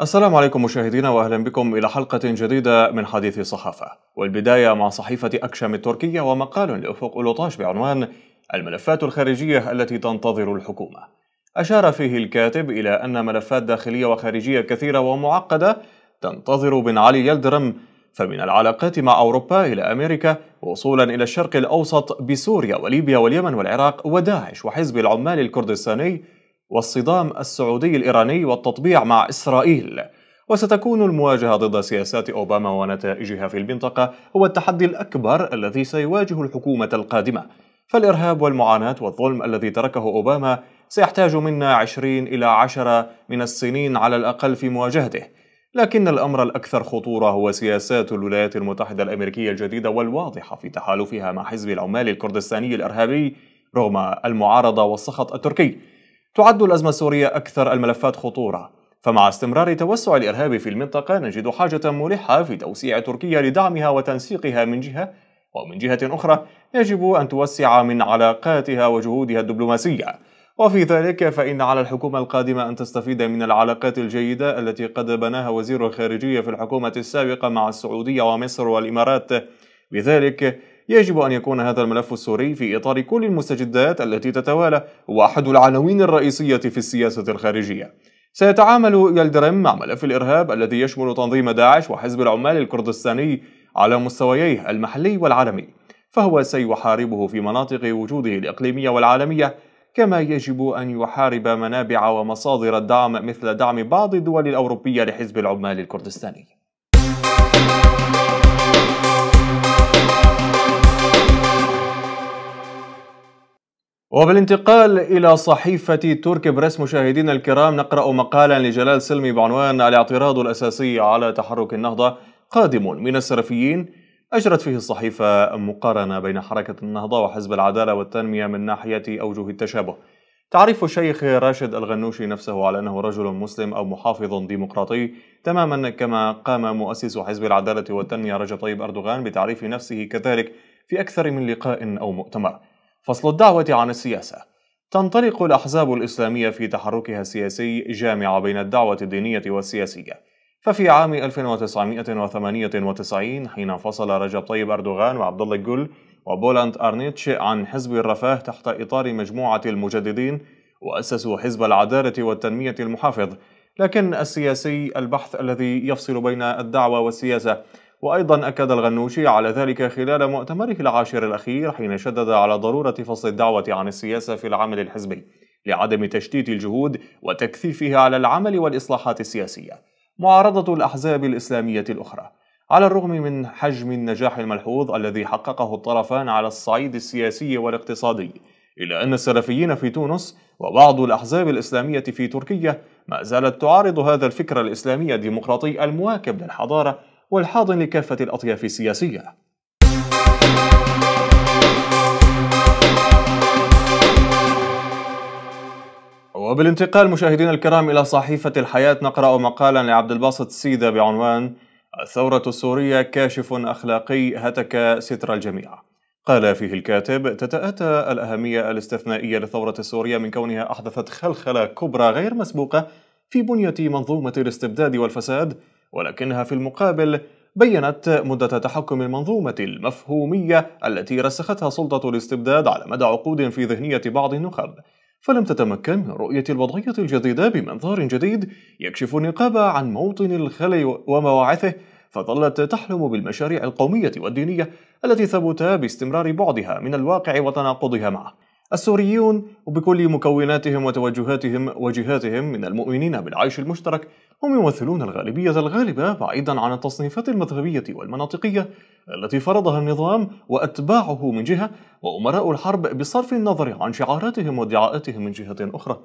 السلام عليكم مشاهدينا واهلا بكم الى حلقه جديده من حديث صحافه والبدايه مع صحيفه اكشم التركيه ومقال لافق اولوطاش بعنوان الملفات الخارجيه التي تنتظر الحكومه اشار فيه الكاتب الى ان ملفات داخليه وخارجيه كثيره ومعقده تنتظر بن علي يلدرم فمن العلاقات مع اوروبا الى امريكا وصولا الى الشرق الاوسط بسوريا وليبيا واليمن والعراق وداعش وحزب العمال الكردستاني والصدام السعودي الإيراني والتطبيع مع إسرائيل وستكون المواجهة ضد سياسات أوباما ونتائجها في المنطقة هو التحدي الأكبر الذي سيواجه الحكومة القادمة فالإرهاب والمعاناة والظلم الذي تركه أوباما سيحتاج منا عشرين إلى عشرة من السنين على الأقل في مواجهته لكن الأمر الأكثر خطورة هو سياسات الولايات المتحدة الأمريكية الجديدة والواضحة في تحالفها مع حزب العمال الكردستاني الإرهابي رغم المعارضة والسخط التركي تعد الأزمة السورية أكثر الملفات خطورة فمع استمرار توسع الإرهاب في المنطقة نجد حاجة ملحة في توسيع تركيا لدعمها وتنسيقها من جهة ومن جهة أخرى يجب أن توسع من علاقاتها وجهودها الدبلوماسية وفي ذلك فإن على الحكومة القادمة أن تستفيد من العلاقات الجيدة التي قد بناها وزير الخارجية في الحكومة السابقة مع السعودية ومصر والإمارات بذلك يجب أن يكون هذا الملف السوري في إطار كل المستجدات التي تتوالى وأحد العناوين الرئيسية في السياسة الخارجية سيتعامل يلدرم مع ملف الإرهاب الذي يشمل تنظيم داعش وحزب العمال الكردستاني على مستوييه المحلي والعالمي فهو سيحاربه في مناطق وجوده الإقليمية والعالمية كما يجب أن يحارب منابع ومصادر الدعم مثل دعم بعض الدول الأوروبية لحزب العمال الكردستاني وبالانتقال إلى صحيفة تركي بريس مشاهدينا الكرام نقرأ مقالا لجلال سلمي بعنوان الاعتراض الأساسي على تحرك النهضة قادم من السلفيين أجرت فيه الصحيفة مقارنة بين حركة النهضة وحزب العدالة والتنمية من ناحية أوجه التشابه تعريف الشيخ راشد الغنوشي نفسه على أنه رجل مسلم أو محافظ ديمقراطي تماما كما قام مؤسس حزب العدالة والتنمية رجب طيب أردوغان بتعريف نفسه كذلك في أكثر من لقاء أو مؤتمر فصل الدعوة عن السياسة تنطلق الأحزاب الإسلامية في تحركها السياسي جامعة بين الدعوة الدينية والسياسية ففي عام 1998 حين فصل رجب طيب أردوغان وعبد الله الجل وبولاند أرنيتش عن حزب الرفاه تحت إطار مجموعة المجددين وأسسوا حزب العدالة والتنمية المحافظ لكن السياسي البحث الذي يفصل بين الدعوة والسياسة وأيضا أكد الغنوشي على ذلك خلال مؤتمره العاشر الأخير حين شدد على ضرورة فصل الدعوة عن السياسة في العمل الحزبي لعدم تشتيت الجهود وتكثيفها على العمل والإصلاحات السياسية معارضة الأحزاب الإسلامية الأخرى على الرغم من حجم النجاح الملحوظ الذي حققه الطرفان على الصعيد السياسي والاقتصادي إلا أن السلفيين في تونس وبعض الأحزاب الإسلامية في تركيا ما زالت تعارض هذا الفكر الإسلامي الديمقراطي المواكب للحضارة والحاضن لكافة الأطياف السياسية وبالانتقال مشاهدينا الكرام إلى صحيفة الحياة نقرأ مقالا لعبد الباسط سيدة بعنوان الثورة السورية كاشف أخلاقي هتك ستر الجميع قال فيه الكاتب تتأتى الأهمية الاستثنائية للثورة السورية من كونها أحدثت خلخلة كبرى غير مسبوقة في بنية منظومة الاستبداد والفساد ولكنها في المقابل بينت مدة تحكم المنظومة المفهومية التي رسختها سلطة الاستبداد على مدى عقود في ذهنية بعض النخب فلم تتمكن من رؤية الوضعية الجديدة بمنظار جديد يكشف النقاب عن موطن الخلل ومواعثه فظلت تحلم بالمشاريع القومية والدينية التي ثبت باستمرار بعدها من الواقع وتناقضها معه السوريون وبكل مكوناتهم وتوجهاتهم وجهاتهم من المؤمنين بالعيش المشترك هم يمثلون الغالبية الغالبة بعيدا عن التصنيفات المذهبية والمناطقية التي فرضها النظام وأتباعه من جهة وأمراء الحرب بصرف النظر عن شعاراتهم وادعاءاتهم من جهة أخرى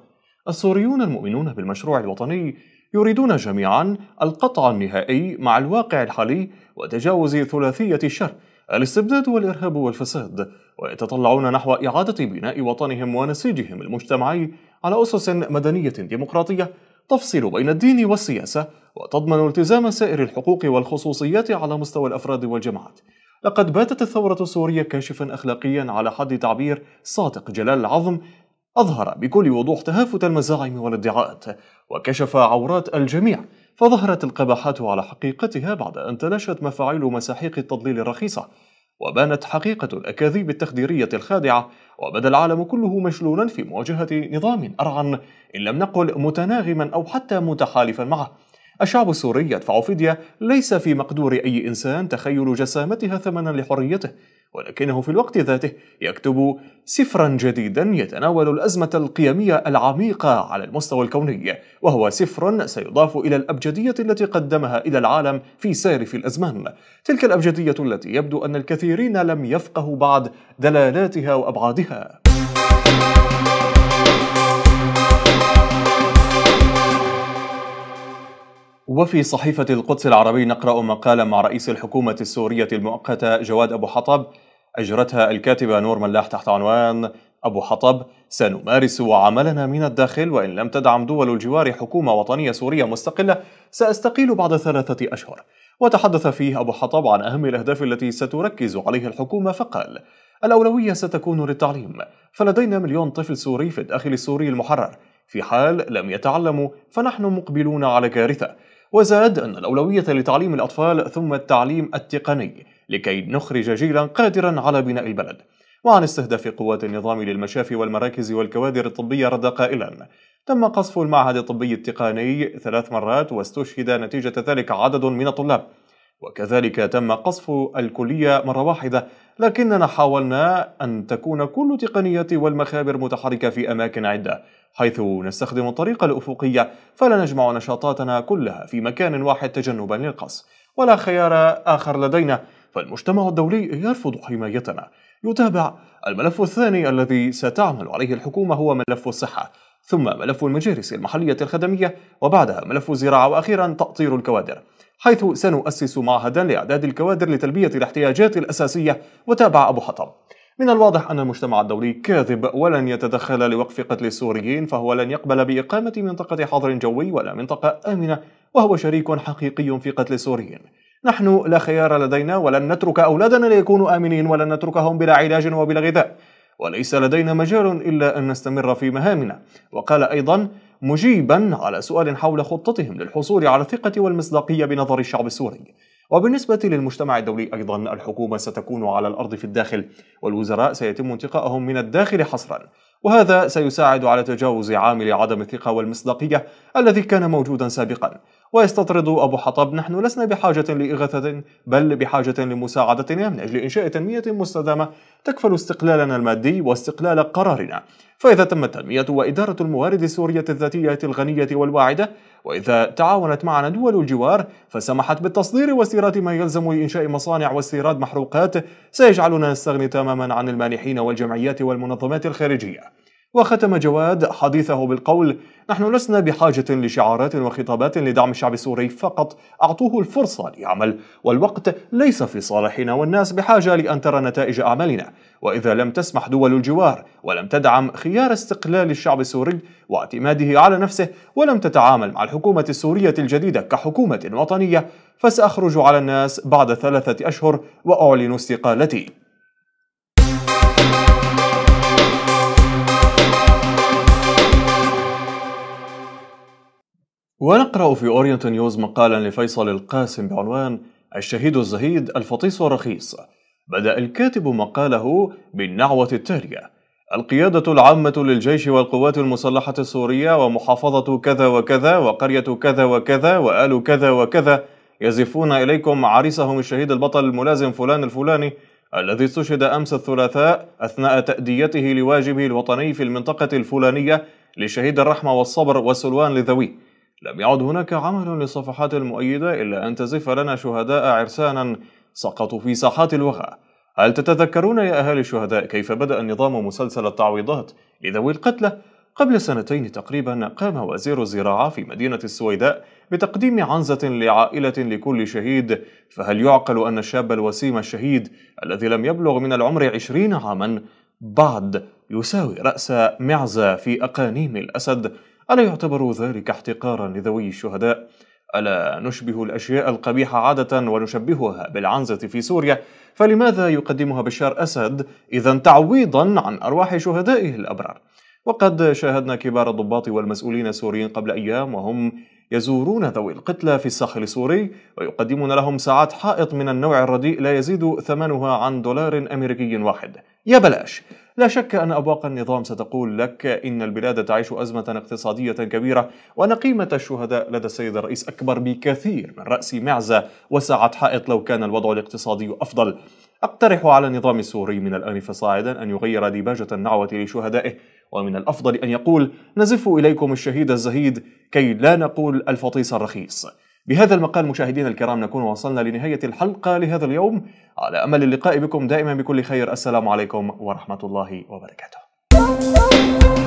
السوريون المؤمنون بالمشروع الوطني يريدون جميعا القطع النهائي مع الواقع الحالي وتجاوز ثلاثية الشر الاستبداد والإرهاب والفساد ويتطلعون نحو إعادة بناء وطنهم ونسيجهم المجتمعي على أسس مدنية ديمقراطية تفصل بين الدين والسياسة وتضمن التزام سائر الحقوق والخصوصيات على مستوى الأفراد والجماعات لقد باتت الثورة السورية كاشفا أخلاقيا على حد تعبير صادق جلال العظم أظهر بكل وضوح تهافت المزاعم والادعاءات وكشف عورات الجميع فظهرت القباحات على حقيقتها بعد أن تلاشت مفاعيل مساحيق التضليل الرخيصة وبانت حقيقة الأكاذيب التخديرية الخادعة وبدا العالم كله مشلولا في مواجهة نظام أرعن إن لم نقل متناغما أو حتى متحالفا معه الشعب السوري يدفع فدية ليس في مقدور أي إنسان تخيل جسامتها ثمنا لحريته ولكنه في الوقت ذاته يكتب سفرا جديدا يتناول الأزمة القيمية العميقة على المستوى الكوني وهو سفر سيضاف إلى الأبجدية التي قدمها إلى العالم في سارف الأزمان تلك الأبجدية التي يبدو أن الكثيرين لم يفقهوا بعد دلالاتها وأبعادها وفي صحيفة القدس العربي نقرأ مقالا مع رئيس الحكومة السورية المؤقتة جواد أبو حطب أجرتها الكاتبة نور ملاح تحت عنوان أبو حطب سنمارس عملنا من الداخل وإن لم تدعم دول الجوار حكومة وطنية سورية مستقلة سأستقيل بعد ثلاثة أشهر وتحدث فيه أبو حطب عن أهم الأهداف التي ستركز عليها الحكومة فقال الأولوية ستكون للتعليم فلدينا مليون طفل سوري في الداخل السوري المحرر في حال لم يتعلموا فنحن مقبلون على كارثة وزاد أن الأولوية لتعليم الأطفال ثم التعليم التقني لكي نخرج جيلا قادرا على بناء البلد وعن استهداف قوات النظام للمشافي والمراكز والكوادر الطبية رد قائلا تم قصف المعهد الطبي التقني ثلاث مرات واستشهد نتيجة ذلك عدد من الطلاب وكذلك تم قصف الكلية مرة واحدة لكننا حاولنا أن تكون كل تقنية والمخابر متحركة في أماكن عدة حيث نستخدم الطريقة الأفقية فلا نجمع نشاطاتنا كلها في مكان واحد تجنبا للقص ولا خيار آخر لدينا فالمجتمع الدولي يرفض حمايتنا يتابع الملف الثاني الذي ستعمل عليه الحكومة هو ملف الصحة ثم ملف المجالس المحلية الخدمية وبعدها ملف الزراعة وأخيرا تأطير الكوادر حيث سنؤسس معهدا لإعداد الكوادر لتلبية الاحتياجات الأساسية وتابع أبو حطب من الواضح أن المجتمع الدولي كاذب ولن يتدخل لوقف قتل السوريين فهو لن يقبل بإقامة منطقة حظر جوي ولا منطقة آمنة وهو شريك حقيقي في قتل السوريين نحن لا خيار لدينا ولن نترك أولادنا ليكونوا آمنين ولن نتركهم بلا علاج وبلا غذاء وليس لدينا مجال إلا أن نستمر في مهامنا وقال أيضا مجيبا على سؤال حول خطتهم للحصول على الثقة والمصداقية بنظر الشعب السوري وبالنسبة للمجتمع الدولي أيضا الحكومة ستكون على الأرض في الداخل والوزراء سيتم انتقائهم من الداخل حصرا وهذا سيساعد على تجاوز عامل عدم الثقة والمصداقية الذي كان موجودا سابقا ويستطرد أبو حطب نحن لسنا بحاجة لإغاثة بل بحاجة لمساعدتنا من أجل إنشاء تنمية مستدامة تكفل استقلالنا المادي واستقلال قرارنا فإذا تم التنمية وإدارة الموارد السورية الذاتية الغنية والواعدة وإذا تعاونت معنا دول الجوار فسمحت بالتصدير واستيراد ما يلزم لإنشاء مصانع واستيراد محروقات سيجعلنا نستغني تماما عن المانحين والجمعيات والمنظمات الخارجية وختم جواد حديثه بالقول نحن لسنا بحاجة لشعارات وخطابات لدعم الشعب السوري فقط أعطوه الفرصة ليعمل والوقت ليس في صالحنا والناس بحاجة لأن ترى نتائج أعمالنا وإذا لم تسمح دول الجوار ولم تدعم خيار استقلال الشعب السوري واعتماده على نفسه ولم تتعامل مع الحكومة السورية الجديدة كحكومة وطنية فسأخرج على الناس بعد ثلاثة أشهر وأعلن استقالتي ونقرأ في أورينت نيوز مقالا لفيصل القاسم بعنوان الشهيد الزهيد الفطيس الرخيص بدأ الكاتب مقاله بالنعوة التالية القيادة العامة للجيش والقوات المسلحة السورية ومحافظة كذا وكذا وقرية كذا وكذا وآل كذا وكذا يزفون إليكم عريسهم الشهيد البطل الملازم فلان الفلاني الذي استشهد أمس الثلاثاء أثناء تأديته لواجبه الوطني في المنطقة الفلانية لشهيد الرحمة والصبر والسلوان لذويه لم يعد هناك عمل للصفحات المؤيدة إلا أن تزف لنا شهداء عرسانا سقطوا في ساحات الوغى هل تتذكرون يا أهالي الشهداء كيف بدأ النظام مسلسل التعويضات لذوي القتلى؟ قبل سنتين تقريبا قام وزير الزراعة في مدينة السويداء بتقديم عنزة لعائلة لكل شهيد فهل يعقل أن الشاب الوسيم الشهيد الذي لم يبلغ من العمر عشرين عاما بعد يساوي رأس معزة في أقانيم الأسد ألا يعتبر ذلك احتقارا لذوي الشهداء؟ ألا نشبه الأشياء القبيحة عادة ونشبهها بالعنزة في سوريا فلماذا يقدمها بشار أسد إذا تعويضا عن أرواح شهدائه الأبرار؟ وقد شاهدنا كبار الضباط والمسؤولين السوريين قبل أيام وهم يزورون ذوي القتلى في الساحل السوري ويقدمون لهم ساعات حائط من النوع الرديء لا يزيد ثمنها عن دولار أمريكي واحد يا بلاش لا شك أن أبواق النظام ستقول لك إن البلاد تعيش أزمة اقتصادية كبيرة وأن قيمة الشهداء لدى السيد الرئيس أكبر بكثير من رأس معزة وسعة حائط لو كان الوضع الاقتصادي أفضل أقترح على النظام السوري من الآن فصاعدا أن يغير ديباجة النعوة لشهدائه ومن الأفضل أن يقول نزف إليكم الشهيد الزهيد كي لا نقول الفطيس الرخيص بهذا المقال مشاهدينا الكرام نكون وصلنا لنهاية الحلقة لهذا اليوم على أمل اللقاء بكم دائما بكل خير السلام عليكم ورحمة الله وبركاته